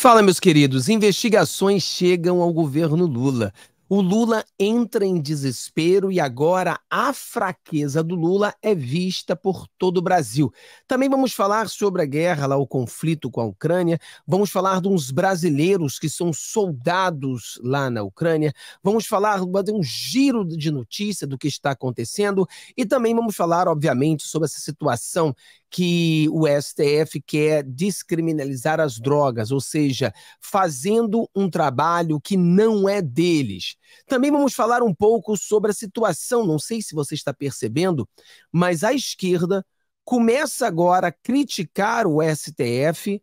Fala, meus queridos. Investigações chegam ao governo Lula. O Lula entra em desespero e agora a fraqueza do Lula é vista por todo o Brasil. Também vamos falar sobre a guerra lá, o conflito com a Ucrânia. Vamos falar de uns brasileiros que são soldados lá na Ucrânia. Vamos falar de um giro de notícia do que está acontecendo e também vamos falar, obviamente, sobre essa situação que o STF quer descriminalizar as drogas, ou seja, fazendo um trabalho que não é deles. Também vamos falar um pouco sobre a situação, não sei se você está percebendo, mas a esquerda começa agora a criticar o STF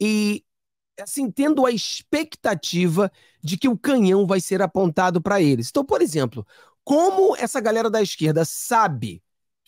e assim tendo a expectativa de que o canhão vai ser apontado para eles. Então, por exemplo, como essa galera da esquerda sabe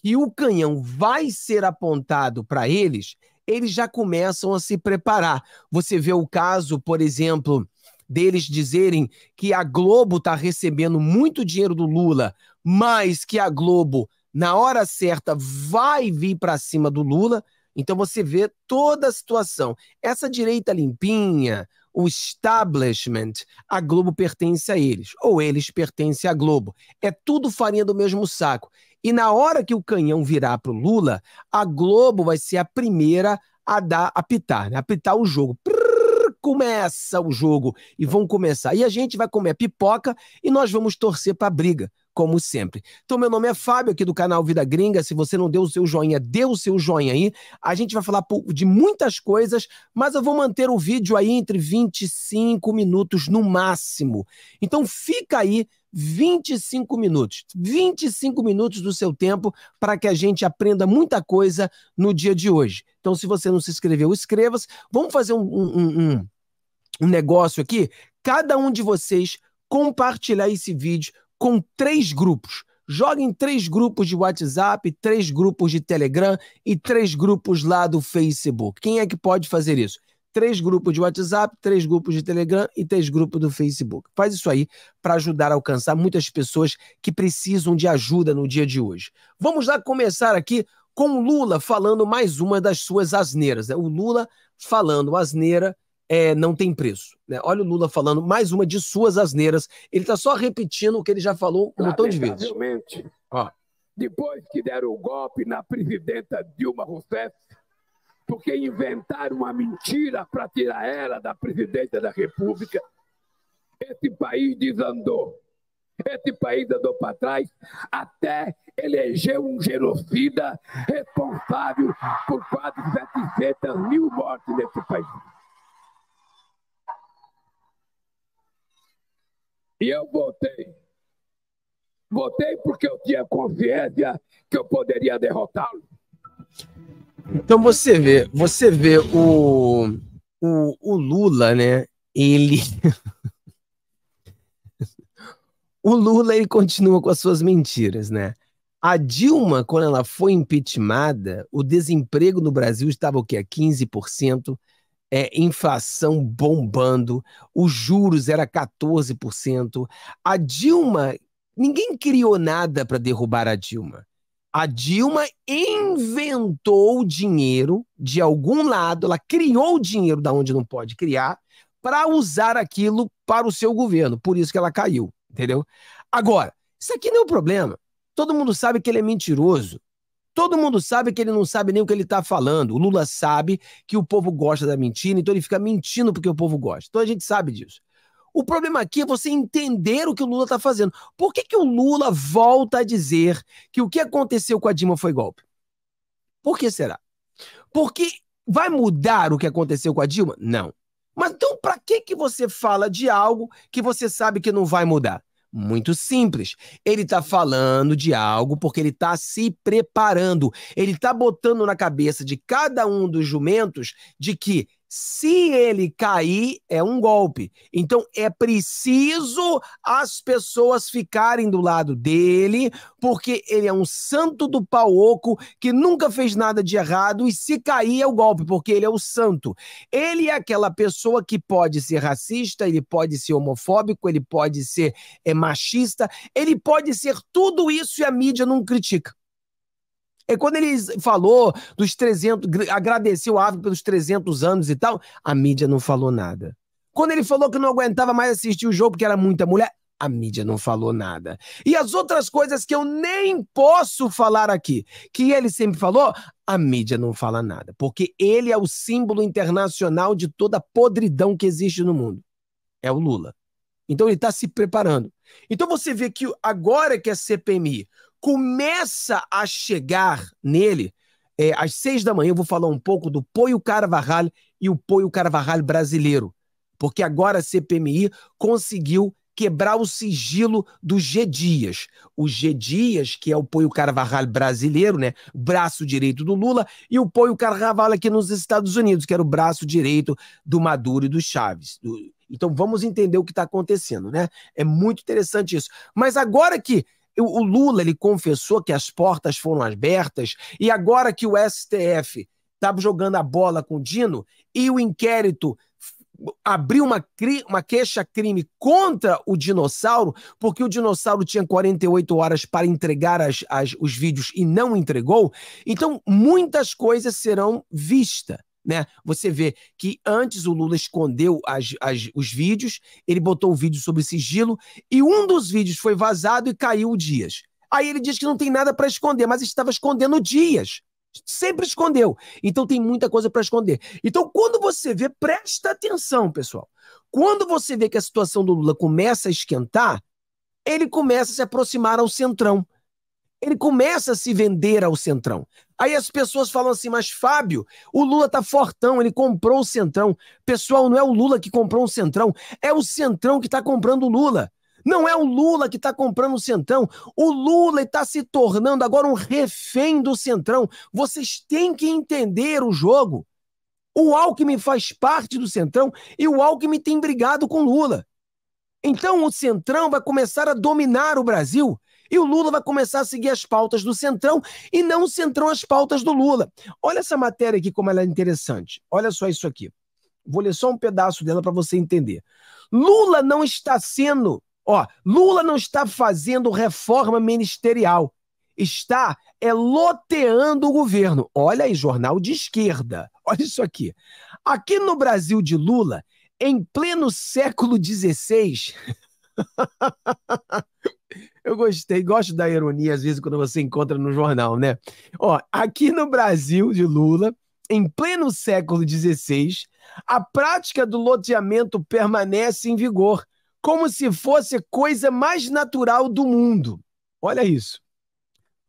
que o canhão vai ser apontado para eles, eles já começam a se preparar. Você vê o caso, por exemplo, deles dizerem que a Globo está recebendo muito dinheiro do Lula, mas que a Globo, na hora certa, vai vir para cima do Lula. Então você vê toda a situação. Essa direita limpinha, o establishment, a Globo pertence a eles, ou eles pertencem à Globo. É tudo farinha do mesmo saco. E na hora que o canhão virar para o Lula, a Globo vai ser a primeira a dar apitar, né? apitar o jogo. Prrr, começa o jogo e vão começar. E a gente vai comer pipoca e nós vamos torcer para a briga como sempre. Então, meu nome é Fábio, aqui do canal Vida Gringa. Se você não deu o seu joinha, dê o seu joinha aí. A gente vai falar de muitas coisas, mas eu vou manter o vídeo aí entre 25 minutos no máximo. Então, fica aí 25 minutos. 25 minutos do seu tempo para que a gente aprenda muita coisa no dia de hoje. Então, se você não se inscreveu, inscreva-se. Vamos fazer um, um, um, um negócio aqui. Cada um de vocês compartilhar esse vídeo com três grupos. Joga em três grupos de WhatsApp, três grupos de Telegram e três grupos lá do Facebook. Quem é que pode fazer isso? três grupos de WhatsApp, três grupos de Telegram e três grupos do Facebook. Faz isso aí para ajudar a alcançar muitas pessoas que precisam de ajuda no dia de hoje. Vamos lá começar aqui com Lula falando mais uma das suas asneiras. Né? O Lula falando asneira é, não tem preço. Né? Olha o Lula falando mais uma de suas asneiras. Ele está só repetindo o que ele já falou um montão de vezes. Ó. Depois que deram o golpe na presidenta Dilma Rousseff, porque inventaram uma mentira para tirar ela da presidência da República. Esse país desandou. Esse país andou para trás até eleger um genocida responsável por quase 700 mil mortes nesse país. E eu votei. Votei porque eu tinha consciência que eu poderia derrotá-lo. Então você vê, você vê o, o, o Lula, né? Ele. o Lula ele continua com as suas mentiras, né? A Dilma, quando ela foi impeachmentada, o desemprego no Brasil estava o quê? 15%, é, inflação bombando, os juros era 14%. A Dilma, ninguém criou nada para derrubar a Dilma. A Dilma inventou dinheiro de algum lado, ela criou dinheiro da onde não pode criar, para usar aquilo para o seu governo. Por isso que ela caiu, entendeu? Agora, isso aqui não é um problema. Todo mundo sabe que ele é mentiroso. Todo mundo sabe que ele não sabe nem o que ele está falando. O Lula sabe que o povo gosta da mentira, então ele fica mentindo porque o povo gosta. Então a gente sabe disso. O problema aqui é você entender o que o Lula está fazendo. Por que, que o Lula volta a dizer que o que aconteceu com a Dilma foi golpe? Por que será? Porque vai mudar o que aconteceu com a Dilma? Não. Mas então, para que, que você fala de algo que você sabe que não vai mudar? Muito simples. Ele está falando de algo porque ele está se preparando. Ele está botando na cabeça de cada um dos jumentos de que se ele cair, é um golpe. Então é preciso as pessoas ficarem do lado dele, porque ele é um santo do pau oco que nunca fez nada de errado e se cair é o golpe, porque ele é o santo. Ele é aquela pessoa que pode ser racista, ele pode ser homofóbico, ele pode ser é, machista, ele pode ser tudo isso e a mídia não critica. É quando ele falou dos 300, agradeceu a África pelos 300 anos e tal, a mídia não falou nada. Quando ele falou que não aguentava mais assistir o jogo porque era muita mulher, a mídia não falou nada. E as outras coisas que eu nem posso falar aqui, que ele sempre falou, a mídia não fala nada, porque ele é o símbolo internacional de toda a podridão que existe no mundo. É o Lula. Então ele está se preparando. Então você vê que agora que a é CPMI começa a chegar nele, é, às seis da manhã eu vou falar um pouco do Poio Carvajal e o Poio Carvajal brasileiro, porque agora a CPMI conseguiu quebrar o sigilo do G. Dias. O G. Dias, que é o Poio Carvajal brasileiro, né? braço direito do Lula, e o Poio Carvajal aqui nos Estados Unidos, que era o braço direito do Maduro e do Chaves. Então vamos entender o que está acontecendo, né? É muito interessante isso. Mas agora que o Lula ele confessou que as portas foram abertas e agora que o STF tá jogando a bola com o Dino e o inquérito abriu uma, uma queixa-crime contra o dinossauro, porque o dinossauro tinha 48 horas para entregar as, as, os vídeos e não entregou. Então, muitas coisas serão vistas né? Você vê que antes o Lula escondeu as, as, os vídeos, ele botou o vídeo sobre sigilo e um dos vídeos foi vazado e caiu o Dias. Aí ele diz que não tem nada para esconder, mas estava escondendo o Dias. Sempre escondeu. Então tem muita coisa para esconder. Então quando você vê, presta atenção, pessoal. Quando você vê que a situação do Lula começa a esquentar, ele começa a se aproximar ao centrão. Ele começa a se vender ao centrão. Aí as pessoas falam assim, mas Fábio, o Lula tá fortão, ele comprou o Centrão. Pessoal, não é o Lula que comprou o Centrão, é o Centrão que tá comprando o Lula. Não é o Lula que está comprando o Centrão. O Lula está se tornando agora um refém do Centrão. Vocês têm que entender o jogo. O Alckmin faz parte do Centrão e o Alckmin tem brigado com Lula. Então o Centrão vai começar a dominar o Brasil e o Lula vai começar a seguir as pautas do Centrão e não o Centrão as pautas do Lula. Olha essa matéria aqui como ela é interessante. Olha só isso aqui. Vou ler só um pedaço dela para você entender. Lula não está sendo, ó, Lula não está fazendo reforma ministerial. Está é loteando o governo. Olha aí, jornal de esquerda. Olha isso aqui. Aqui no Brasil de Lula, em pleno século XVI, Eu gostei, gosto da ironia, às vezes, quando você encontra no jornal, né? Ó, aqui no Brasil, de Lula, em pleno século XVI, a prática do loteamento permanece em vigor, como se fosse coisa mais natural do mundo. Olha isso.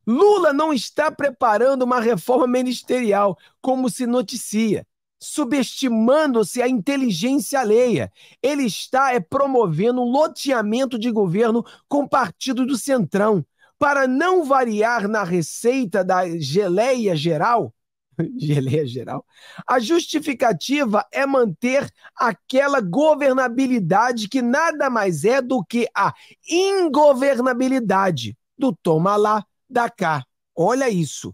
Lula não está preparando uma reforma ministerial, como se noticia subestimando-se a inteligência alheia. Ele está é, promovendo um loteamento de governo com partido do Centrão. Para não variar na receita da geleia geral, geleia geral, a justificativa é manter aquela governabilidade que nada mais é do que a ingovernabilidade do toma lá, da cá. Olha isso.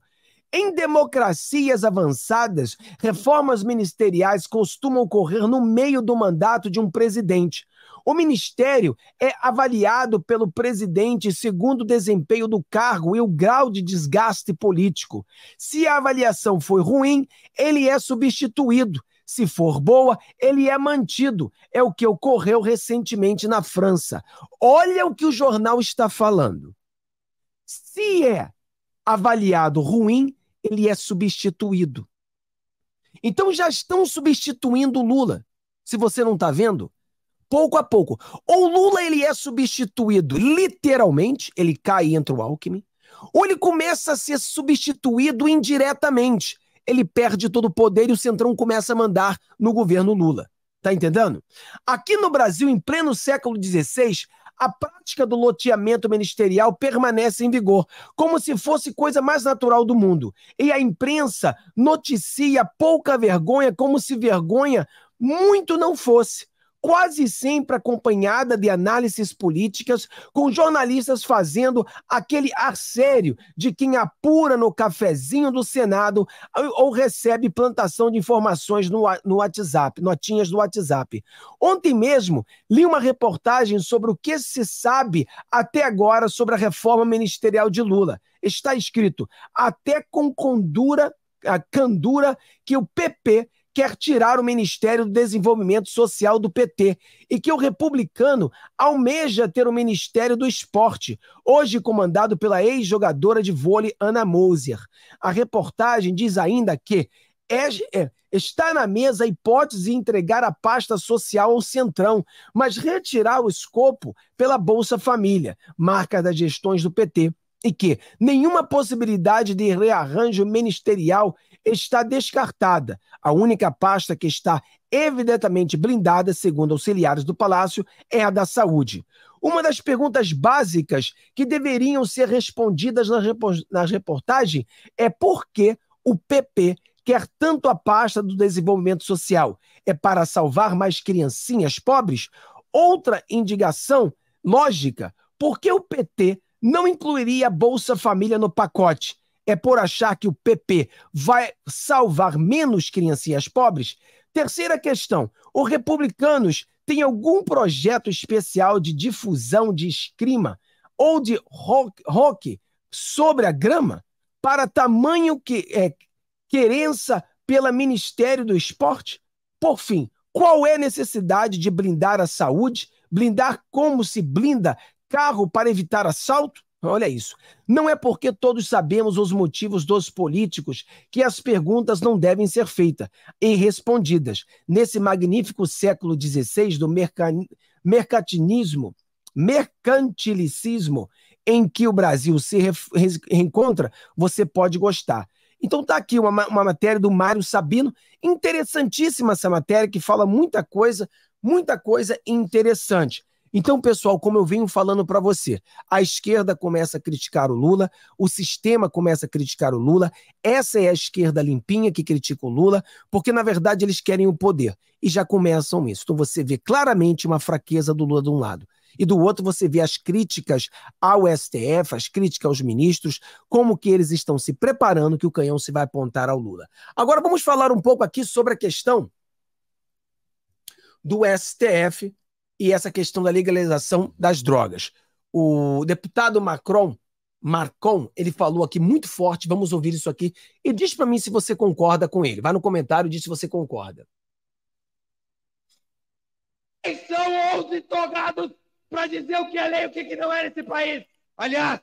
Em democracias avançadas, reformas ministeriais costumam ocorrer no meio do mandato de um presidente. O ministério é avaliado pelo presidente segundo o desempenho do cargo e o grau de desgaste político. Se a avaliação foi ruim, ele é substituído. Se for boa, ele é mantido. É o que ocorreu recentemente na França. Olha o que o jornal está falando. Se é avaliado ruim, ele é substituído. Então já estão substituindo Lula. Se você não está vendo, pouco a pouco. Ou Lula ele é substituído literalmente, ele cai entre o Alckmin, ou ele começa a ser substituído indiretamente. Ele perde todo o poder e o Centrão começa a mandar no governo Lula. Tá entendendo? Aqui no Brasil, em pleno século XVI, a prática do loteamento ministerial permanece em vigor, como se fosse coisa mais natural do mundo. E a imprensa noticia pouca vergonha como se vergonha muito não fosse quase sempre acompanhada de análises políticas, com jornalistas fazendo aquele ar sério de quem apura no cafezinho do Senado ou recebe plantação de informações no, WhatsApp, notinhas do WhatsApp. Ontem mesmo li uma reportagem sobre o que se sabe até agora sobre a reforma ministerial de Lula. Está escrito até com condura, a candura que o PP quer tirar o Ministério do Desenvolvimento Social do PT e que o republicano almeja ter o Ministério do Esporte, hoje comandado pela ex-jogadora de vôlei Ana Moser. A reportagem diz ainda que é, é, está na mesa a hipótese de entregar a pasta social ao Centrão, mas retirar o escopo pela Bolsa Família, marca das gestões do PT e que nenhuma possibilidade de rearranjo ministerial está descartada. A única pasta que está evidentemente blindada, segundo auxiliares do Palácio, é a da saúde. Uma das perguntas básicas que deveriam ser respondidas na reportagem é por que o PP quer tanto a pasta do desenvolvimento social? É para salvar mais criancinhas pobres? Outra indicação lógica: por que o PT não incluiria a Bolsa Família no pacote? é por achar que o PP vai salvar menos criancinhas pobres? Terceira questão: os republicanos têm algum projeto especial de difusão de escrima ou de rock, rock sobre a grama para tamanho que é querença pela Ministério do Esporte? Por fim, qual é a necessidade de blindar a saúde? Blindar como se blinda carro para evitar assalto? Olha isso. Não é porque todos sabemos os motivos dos políticos que as perguntas não devem ser feitas e respondidas. Nesse magnífico século XVI do mercantinismo, mercantilicismo, em que o Brasil se reencontra, você pode gostar. Então está aqui uma, uma matéria do Mário Sabino, interessantíssima essa matéria, que fala muita coisa, muita coisa interessante. Então, pessoal, como eu venho falando para você, a esquerda começa a criticar o Lula, o sistema começa a criticar o Lula, essa é a esquerda limpinha que critica o Lula, porque na verdade eles querem o poder e já começam isso. Então você vê claramente uma fraqueza do Lula de um lado. E do outro você vê as críticas ao STF, as críticas aos ministros, como que eles estão se preparando que o canhão se vai apontar ao Lula. Agora vamos falar um pouco aqui sobre a questão do STF e essa questão da legalização das drogas. O deputado Macron, Marcon, ele falou aqui muito forte, vamos ouvir isso aqui, e diz para mim se você concorda com ele. Vai no comentário e diz se você concorda. São 11 togados para dizer o que é lei e o que não é nesse país. Aliás,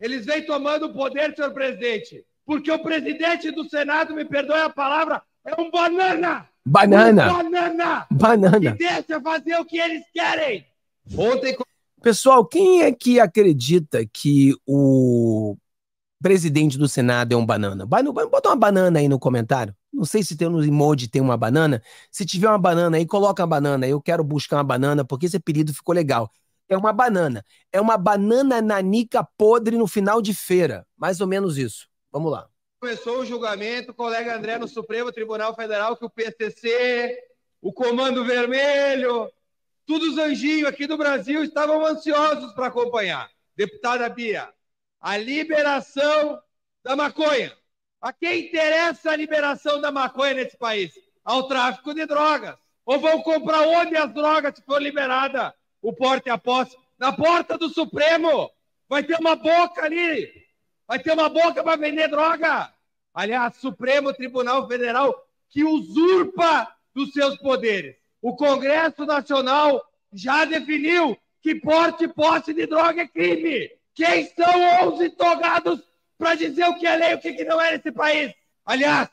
eles vêm tomando o poder, senhor presidente, porque o presidente do Senado, me perdoe a palavra, é um banana! Banana! Um banana! banana. Banana. E deixa fazer o que eles querem. Ontem. Pessoal, quem é que acredita que o presidente do Senado é um banana? Bota uma banana aí no comentário. Não sei se tem no emoji tem uma banana. Se tiver uma banana aí, coloca a banana. Eu quero buscar uma banana porque esse apelido ficou legal. É uma banana. É uma banana nanica podre no final de feira. Mais ou menos isso. Vamos lá começou o julgamento, colega André no Supremo Tribunal Federal, que o PCC o Comando Vermelho, todos os anjinhos aqui do Brasil estavam ansiosos para acompanhar. Deputada Bia, a liberação da maconha. A quem interessa a liberação da maconha nesse país? Ao tráfico de drogas. Ou vão comprar onde as drogas se for liberada? O porte a posse. Na porta do Supremo. Vai ter uma boca ali. Vai ter uma boca para vender droga. Aliás, Supremo Tribunal Federal que usurpa dos seus poderes. O Congresso Nacional já definiu que porte e posse de droga é crime. Quem são 11 togados para dizer o que é lei e o que não é nesse país? Aliás,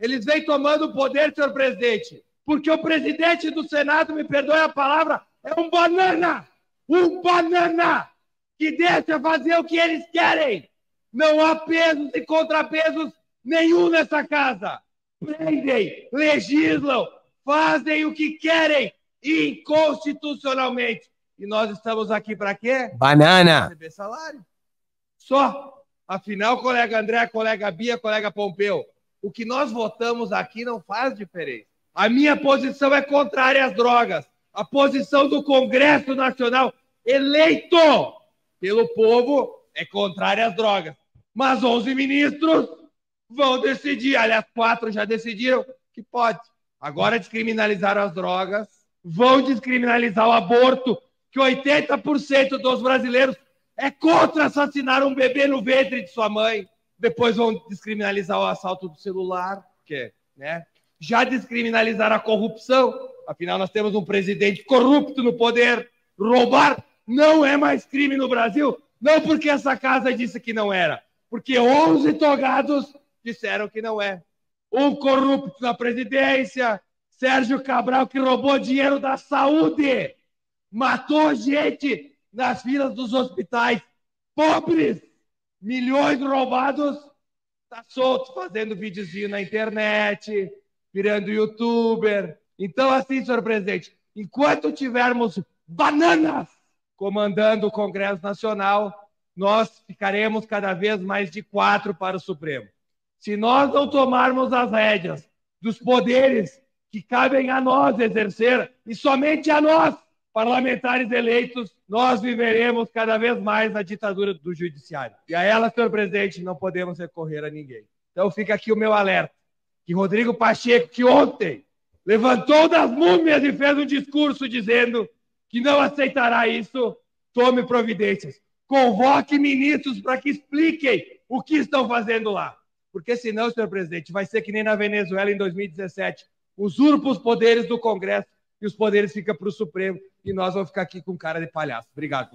eles vêm tomando o poder, senhor presidente, porque o presidente do Senado, me perdoe a palavra, é um banana! Um banana! Que deixa fazer o que eles querem! Não há pesos e contrapesos nenhum nessa casa! Prendem, legislam, fazem o que querem inconstitucionalmente. E nós estamos aqui para quê? Banana. Pra receber salário. Só. Afinal, colega André, colega Bia, colega Pompeu, o que nós votamos aqui não faz diferença. A minha posição é contrária às drogas. A posição do Congresso Nacional, eleito pelo povo, é contrária às drogas. Mas 11 ministros vão decidir, aliás, quatro já decidiram que pode. Agora descriminalizaram as drogas, vão descriminalizar o aborto, que 80% dos brasileiros é contra assassinar um bebê no ventre de sua mãe. Depois vão descriminalizar o assalto do celular, que, né? Já descriminalizaram a corrupção. Afinal, nós temos um presidente corrupto no poder. Roubar não é mais crime no Brasil. Não porque essa casa disse que não era, porque 11 togados disseram que não é um corrupto na presidência, Sérgio Cabral, que roubou dinheiro da saúde, matou gente nas filas dos hospitais, pobres, milhões roubados, tá solto fazendo videozinho na internet, virando youtuber. Então, assim, senhor presidente, enquanto tivermos bananas comandando o Congresso Nacional, nós ficaremos cada vez mais de quatro para o Supremo. Se nós não tomarmos as rédeas dos poderes que cabem a nós exercer, e somente a nós, parlamentares eleitos, nós viveremos cada vez mais a ditadura do judiciário. E a ela, senhor presidente, não podemos recorrer a ninguém. Então fica aqui o meu alerta, que Rodrigo Pacheco, que ontem levantou das múmias e fez um discurso dizendo que não aceitará isso, tome providências. Convoque ministros para que expliquem o que estão fazendo lá porque senão, senhor presidente, vai ser que nem na Venezuela em 2017, usurpa os poderes do Congresso e os poderes ficam para o Supremo e nós vamos ficar aqui com cara de palhaço. Obrigado.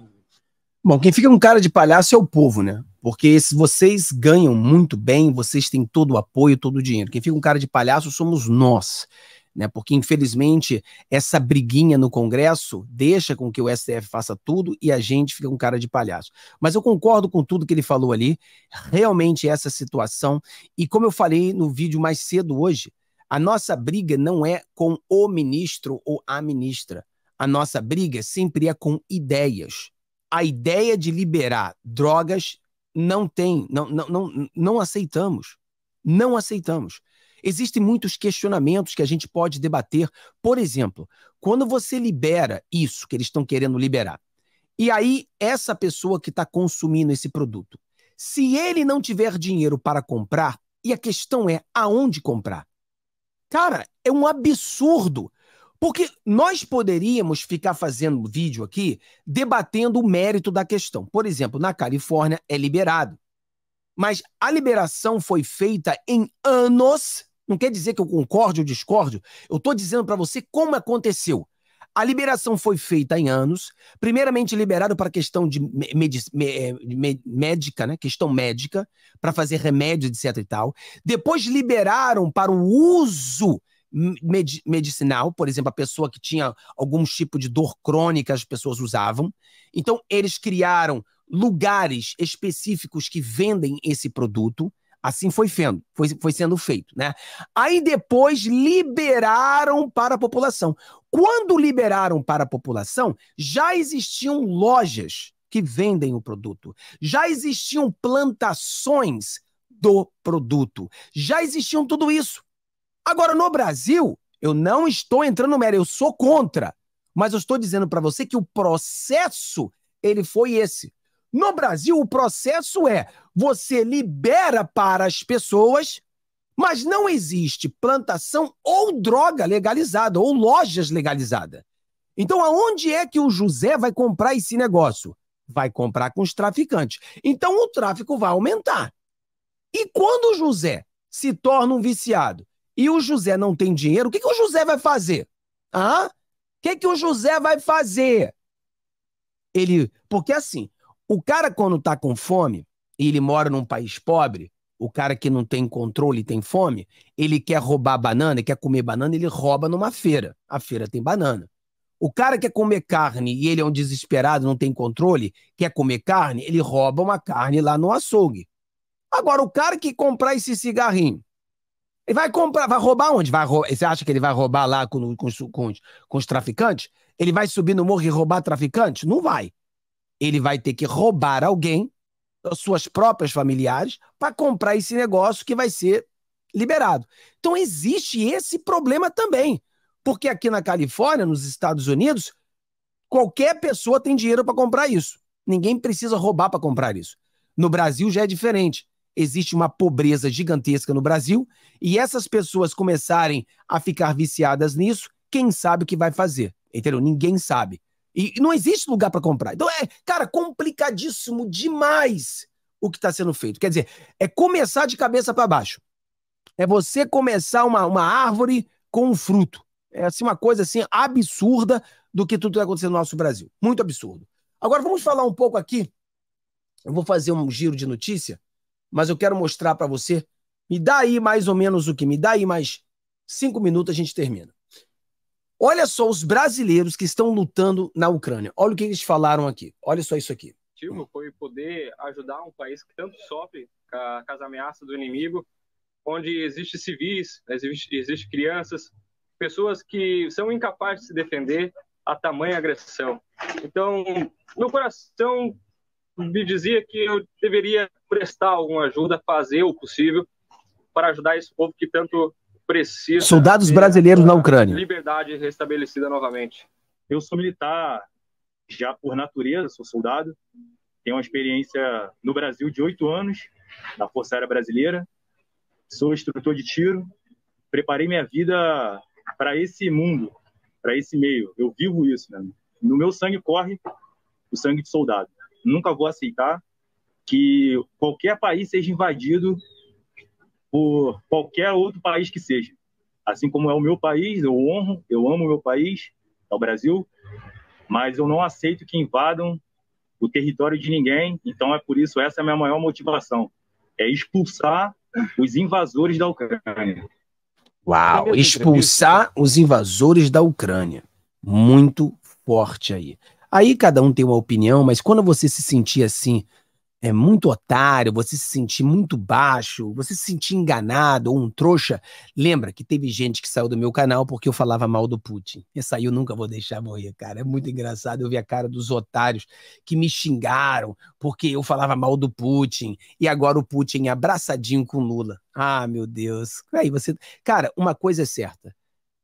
Bom, quem fica com cara de palhaço é o povo, né? Porque vocês ganham muito bem, vocês têm todo o apoio, todo o dinheiro. Quem fica com cara de palhaço somos nós né? Porque infelizmente essa briguinha no Congresso deixa com que o STF faça tudo e a gente fica com um cara de palhaço. Mas eu concordo com tudo que ele falou ali, realmente essa situação e como eu falei no vídeo mais cedo hoje, a nossa briga não é com o ministro ou a ministra. A nossa briga sempre é com ideias. A ideia de liberar drogas não tem, não, não, não, não aceitamos. Não aceitamos. Existem muitos questionamentos que a gente pode debater. Por exemplo, quando você libera isso que eles estão querendo liberar, e aí essa pessoa que está consumindo esse produto, se ele não tiver dinheiro para comprar, e a questão é aonde comprar? Cara, é um absurdo. Porque nós poderíamos ficar fazendo vídeo aqui debatendo o mérito da questão. Por exemplo, na Califórnia é liberado. Mas a liberação foi feita em anos não quer dizer que eu concorde ou discordo. Eu estou dizendo para você como aconteceu. A liberação foi feita em anos, primeiramente liberado para questão de eh, médica, né? questão médica, para fazer remédio, etc e tal. Depois liberaram para o uso med medicinal, por exemplo, a pessoa que tinha algum tipo de dor crônica, as pessoas usavam. Então, eles criaram lugares específicos que vendem esse produto. Assim foi, fendo, foi, foi sendo feito, né? Aí depois liberaram para a população. Quando liberaram para a população, já existiam lojas que vendem o produto, já existiam plantações do produto, já existiam tudo isso. Agora, no Brasil, eu não estou entrando no mérito, eu sou contra, mas eu estou dizendo para você que o processo ele foi esse. No Brasil, o processo é você libera para as pessoas, mas não existe plantação ou droga legalizada, ou lojas legalizadas. Então, aonde é que o José vai comprar esse negócio? Vai comprar com os traficantes. Então, o tráfico vai aumentar. E quando o José se torna um viciado e o José não tem dinheiro, o que, que o José vai fazer? Ah? O que, que o José vai fazer? Ele, porque assim, o cara, quando tá com fome, e ele mora num país pobre, o cara que não tem controle e tem fome, ele quer roubar banana, quer comer banana, ele rouba numa feira. A feira tem banana. O cara quer comer carne e ele é um desesperado, não tem controle, quer comer carne, ele rouba uma carne lá no açougue. Agora, o cara que comprar esse cigarrinho, ele vai comprar, vai roubar onde? Vai roubar, você acha que ele vai roubar lá com, com, com, com os traficantes? Ele vai subir no morro e roubar traficante? Não vai ele vai ter que roubar alguém, suas próprias familiares, para comprar esse negócio que vai ser liberado. Então existe esse problema também, porque aqui na Califórnia, nos Estados Unidos, qualquer pessoa tem dinheiro para comprar isso. Ninguém precisa roubar para comprar isso. No Brasil já é diferente. Existe uma pobreza gigantesca no Brasil e essas pessoas começarem a ficar viciadas nisso, quem sabe o que vai fazer? Entendeu? Ninguém sabe. E, não existe lugar para comprar. Então é, cara, complicadíssimo demais o que está sendo feito. Quer dizer, é começar de cabeça para baixo. É você começar uma, uma árvore com um fruto. É assim, uma coisa assim absurda do que tudo está acontecendo no nosso Brasil. Muito absurdo. Agora vamos falar um pouco aqui. Eu vou fazer um giro de notícia, mas eu quero mostrar para você. Me dá aí mais ou menos o que? Me dá aí mais cinco minutos, a gente termina. Olha só os brasileiros que estão lutando na Ucrânia. Olha o que eles falaram aqui. Olha só isso aqui. Foi poder ajudar um país que tanto sofre com as ameaças do inimigo, onde existem civis, existem existe crianças, pessoas que são incapazes de se defender a tamanha agressão. Então, no coração me dizia que eu deveria prestar alguma ajuda, fazer o possível para ajudar esse povo que tanto preciso. Soldados brasileiros na Ucrânia. Liberdade restabelecida novamente. Eu sou militar já por natureza, sou soldado. Tenho uma experiência no Brasil de oito anos, na Força Aérea Brasileira. Sou instrutor de tiro. Preparei minha vida para esse mundo, para esse meio. Eu vivo isso, né? No meu sangue corre o sangue de soldado. Nunca vou aceitar que qualquer país seja invadido por qualquer outro país que seja. Assim como é o meu país, eu honro, eu amo o meu país, é o Brasil, mas eu não aceito que invadam o território de ninguém. Então é por isso essa é a minha maior motivação, é expulsar os invasores da Ucrânia. Uau, expulsar é os invasores da Ucrânia. Muito forte aí. Aí cada um tem uma opinião, mas quando você se sentir assim, é muito otário, você se sentir muito baixo, você se sentir enganado ou um trouxa. Lembra que teve gente que saiu do meu canal porque eu falava mal do Putin. E saiu, nunca vou deixar morrer, cara. É muito engraçado. Eu ver a cara dos otários que me xingaram porque eu falava mal do Putin. E agora o Putin é abraçadinho com Lula. Ah, meu Deus. Aí você. Cara, uma coisa é certa.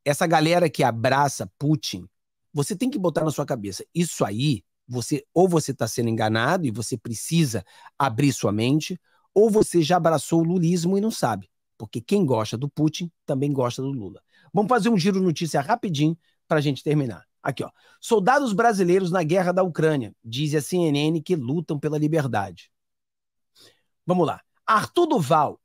Essa galera que abraça Putin, você tem que botar na sua cabeça. Isso aí você ou você está sendo enganado e você precisa abrir sua mente, ou você já abraçou o lulismo e não sabe, porque quem gosta do Putin também gosta do Lula. Vamos fazer um giro notícia rapidinho para a gente terminar. Aqui, ó. Soldados brasileiros na guerra da Ucrânia, diz a CNN que lutam pela liberdade. Vamos lá. Arthur Duval,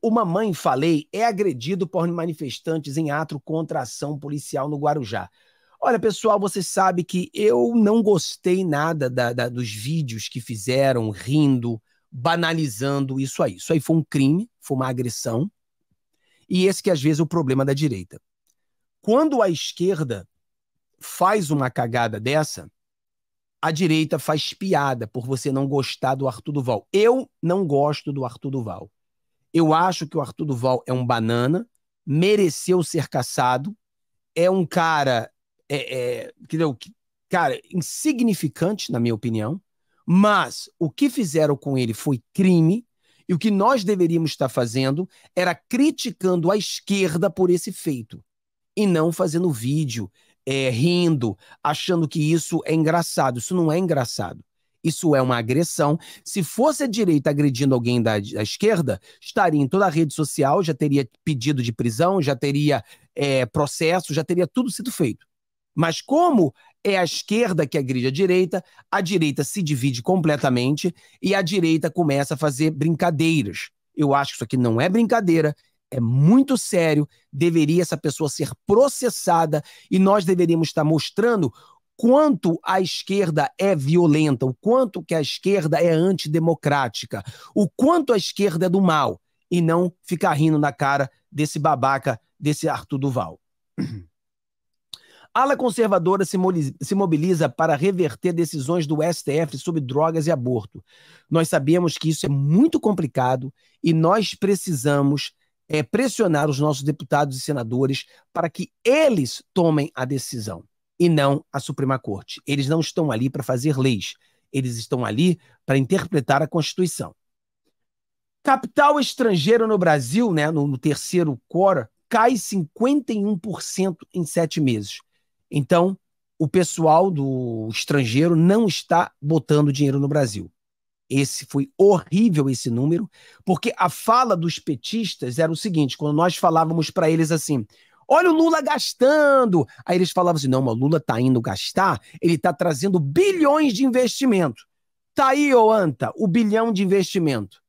o Mamãe Falei, é agredido por manifestantes em ato contra a ação policial no Guarujá. Olha, pessoal, você sabe que eu não gostei nada da, da, dos vídeos que fizeram rindo, banalizando isso aí. Isso aí foi um crime, foi uma agressão. E esse que às vezes é o problema da direita. Quando a esquerda faz uma cagada dessa, a direita faz piada por você não gostar do Arthur Duval. Eu não gosto do Arthur Duval. Eu acho que o Arthur Duval é um banana, mereceu ser caçado, é um cara é, é, que cara, insignificante, na minha opinião, mas o que fizeram com ele foi crime, e o que nós deveríamos estar fazendo era criticando a esquerda por esse feito, e não fazendo vídeo, é, rindo, achando que isso é engraçado. Isso não é engraçado. Isso é uma agressão. Se fosse a direita agredindo alguém da, da esquerda, estaria em toda a rede social, já teria pedido de prisão, já teria é, processo, já teria tudo sido feito. Mas como é a esquerda que agride a direita, a direita se divide completamente e a direita começa a fazer brincadeiras. Eu acho que isso aqui não é brincadeira, é muito sério, deveria essa pessoa ser processada e nós deveríamos estar mostrando quanto a esquerda é violenta, o quanto que a esquerda é antidemocrática, o quanto a esquerda é do mal e não ficar rindo na cara desse babaca, desse Arthur Duval. Ala conservadora se, mobiliza para reverter decisões do STF sobre drogas e aborto. Nós sabemos que isso é muito complicado e nós precisamos é, pressionar os nossos deputados e senadores para que eles tomem a decisão e não a Suprema Corte. Eles não estão ali para fazer leis, eles estão ali para interpretar a Constituição. Capital estrangeiro no Brasil, né, no, no terceiro quora, cai 51% em sete meses. Então, o pessoal do estrangeiro não está botando dinheiro no Brasil. Esse foi horrível esse número, porque a fala dos petistas era o seguinte: quando nós falávamos para eles assim, olha o Lula gastando, aí eles falavam assim, não, mas o Lula tá indo gastar, ele tá trazendo bilhões de investimento. Tá aí, ô Anta, o bilhão de investimento.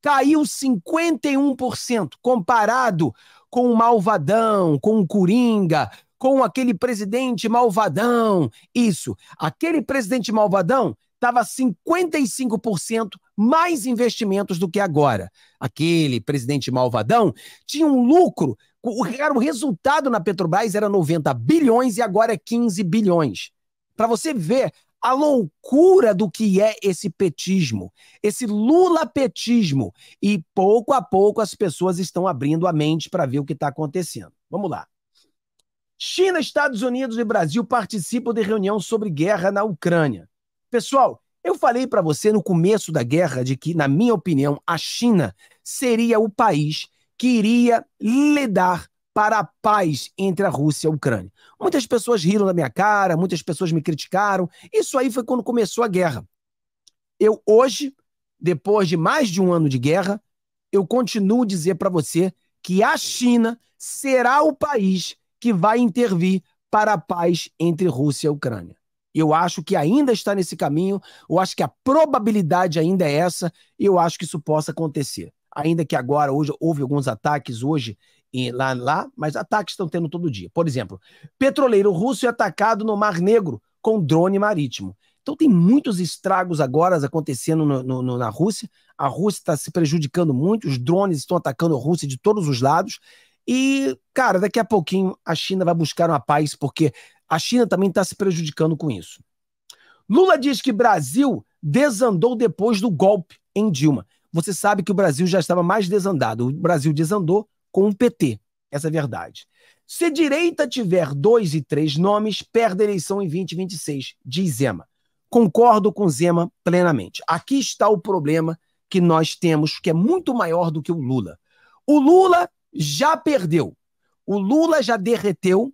Tá Caiu 51%, comparado com o Malvadão, com o Coringa, com aquele presidente malvadão. Isso, aquele presidente malvadão estava 55% mais investimentos do que agora. Aquele presidente malvadão tinha um lucro, o resultado na Petrobras era 90 bilhões e agora é 15 bilhões. Para você ver a loucura do que é esse petismo, esse lulapetismo. E pouco a pouco as pessoas estão abrindo a mente para ver o que está acontecendo. Vamos lá. China, Estados Unidos e Brasil participam de reunião sobre guerra na Ucrânia. Pessoal, eu falei para você no começo da guerra de que, na minha opinião, a China seria o país que iria lidar para a paz entre a Rússia e a Ucrânia. Muitas pessoas riram da minha cara, muitas pessoas me criticaram. Isso aí foi quando começou a guerra. Eu hoje, depois de mais de um ano de guerra, eu continuo a dizer para você que a China será o país que vai intervir para a paz entre Rússia e Ucrânia. Eu acho que ainda está nesse caminho, eu acho que a probabilidade ainda é essa, e eu acho que isso possa acontecer. Ainda que agora, hoje, houve alguns ataques hoje lá, lá, mas ataques estão tendo todo dia. Por exemplo, petroleiro russo é atacado no Mar Negro com drone marítimo. Então tem muitos estragos agora acontecendo no, no, na Rússia. A Rússia está se prejudicando muito, os drones estão atacando a Rússia de todos os lados. E, cara, daqui a pouquinho a China vai buscar uma paz, porque a China também está se prejudicando com isso. Lula diz que Brasil desandou depois do golpe em Dilma. Você sabe que o Brasil já estava mais desandado. O Brasil desandou com o PT. Essa é a verdade. Se direita tiver dois e três nomes, perde a eleição em 2026, diz Zema. Concordo com Zema plenamente. Aqui está o problema que nós temos, que é muito maior do que o Lula. O Lula já perdeu. O Lula já derreteu.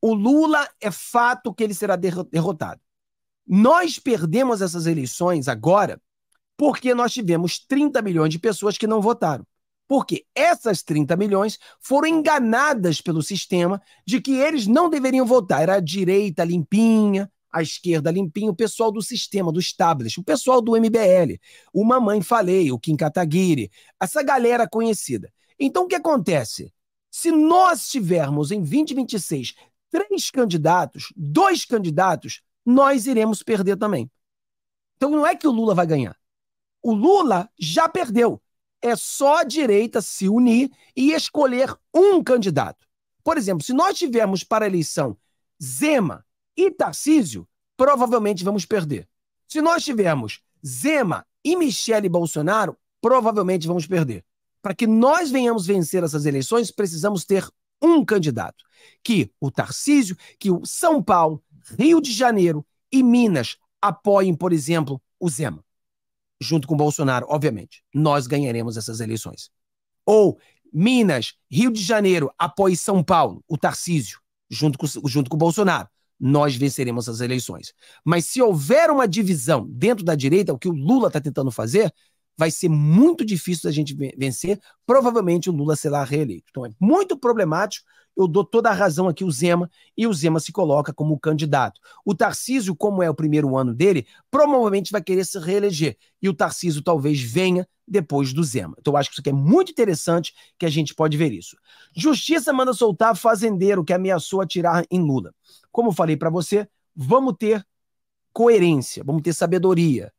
O Lula é fato que ele será derrotado. Nós perdemos essas eleições agora porque nós tivemos 30 milhões de pessoas que não votaram. Porque essas 30 milhões foram enganadas pelo sistema de que eles não deveriam votar. Era a direita limpinha, a esquerda limpinha, o pessoal do sistema, do establishment, o pessoal do MBL, o Mamãe Falei, o Kim Kataguiri, essa galera conhecida. Então, o que acontece? Se nós tivermos em 2026 três candidatos, dois candidatos, nós iremos perder também. Então, não é que o Lula vai ganhar. O Lula já perdeu. É só a direita se unir e escolher um candidato. Por exemplo, se nós tivermos para a eleição Zema e Tarcísio, provavelmente vamos perder. Se nós tivermos Zema e Michele Bolsonaro, provavelmente vamos perder para que nós venhamos vencer essas eleições, precisamos ter um candidato. Que o Tarcísio, que o São Paulo, Rio de Janeiro e Minas apoiem, por exemplo, o Zema. Junto com o Bolsonaro, obviamente. Nós ganharemos essas eleições. Ou Minas, Rio de Janeiro apoie São Paulo, o Tarcísio, junto com, junto com o Bolsonaro nós venceremos as eleições. Mas se houver uma divisão dentro da direita, o que o Lula está tentando fazer, vai ser muito difícil da gente vencer. Provavelmente o Lula será reeleito. Então é muito problemático. Eu dou toda a razão aqui o Zema e o Zema se coloca como candidato. O Tarcísio, como é o primeiro ano dele, provavelmente vai querer se reeleger e o Tarcísio talvez venha depois do Zema. Então eu acho que isso aqui é muito interessante que a gente pode ver isso. Justiça manda soltar fazendeiro que ameaçou atirar em Lula. Como falei para você, vamos ter coerência, vamos ter sabedoria.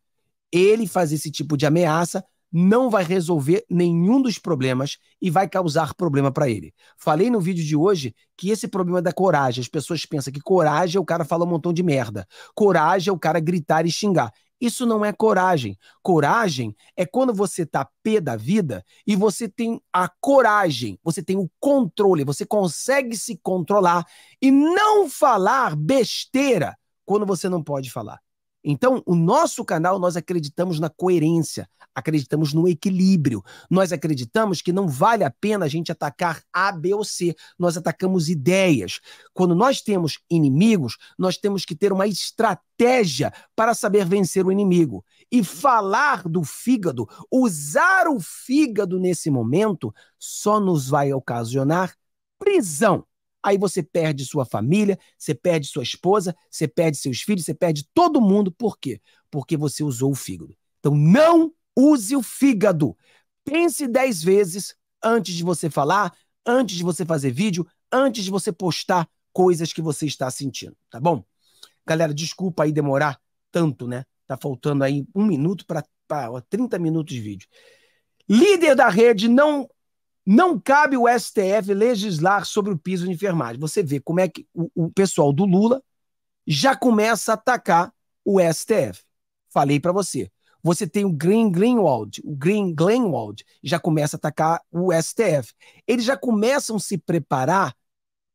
Ele fazer esse tipo de ameaça não vai resolver nenhum dos problemas e vai causar problema para ele. Falei no vídeo de hoje que esse problema da coragem, as pessoas pensam que coragem é o cara falar um montão de merda, coragem é o cara gritar e xingar. Isso não é coragem. Coragem é quando você tá pé da vida e você tem a coragem, você tem o controle, você consegue se controlar e não falar besteira quando você não pode falar. Então, o nosso canal, nós acreditamos na coerência, acreditamos no equilíbrio. Nós acreditamos que não vale a pena a gente atacar A, B ou C. Nós atacamos ideias. Quando nós temos inimigos, nós temos que ter uma estratégia para saber vencer o inimigo. E falar do fígado, usar o fígado nesse momento, só nos vai ocasionar prisão aí você perde sua família, você perde sua esposa, você perde seus filhos, você perde todo mundo. Por quê? Porque você usou o fígado. Então não use o fígado. Pense dez vezes antes de você falar, antes de você fazer vídeo, antes de você postar coisas que você está sentindo, tá bom? Galera, desculpa aí demorar tanto, né? Tá faltando aí um minuto para 30 minutos de vídeo. Líder da rede não não cabe o STF legislar sobre o piso de enfermagem. Você vê como é que o, o pessoal do Lula já começa a atacar o STF. Falei para você. Você tem o Green Greenwald, o Green Glenwald já começa a atacar o STF. Eles já começam a se preparar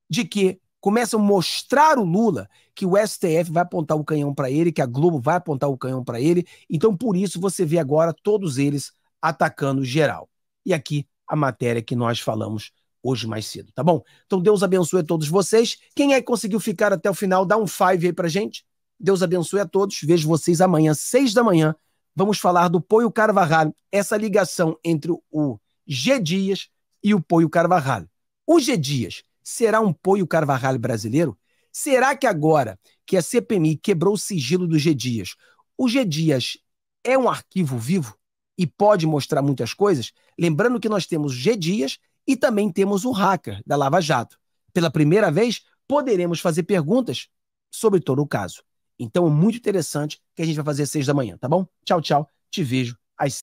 de que começam a mostrar o Lula que o STF vai apontar o canhão para ele, que a Globo vai apontar o canhão para ele. Então, por isso, você vê agora todos eles atacando geral. E aqui a matéria que nós falamos hoje mais cedo, tá bom? Então Deus abençoe a todos vocês. Quem é que conseguiu ficar até o final, dá um five aí pra gente. Deus abençoe a todos. Vejo vocês amanhã, seis da manhã. Vamos falar do Poio Carvajal, essa ligação entre o G Dias e o Poio Carvajal. O G Dias será um Poio Carvajal brasileiro? Será que agora que a CPMI quebrou o sigilo do G Dias, o G Dias é um arquivo vivo? e pode mostrar muitas coisas, lembrando que nós temos G Dias e também temos o hacker da Lava Jato. Pela primeira vez, poderemos fazer perguntas sobre todo o caso. Então é muito interessante que a gente vai fazer às seis da manhã, tá bom? Tchau, tchau. Te vejo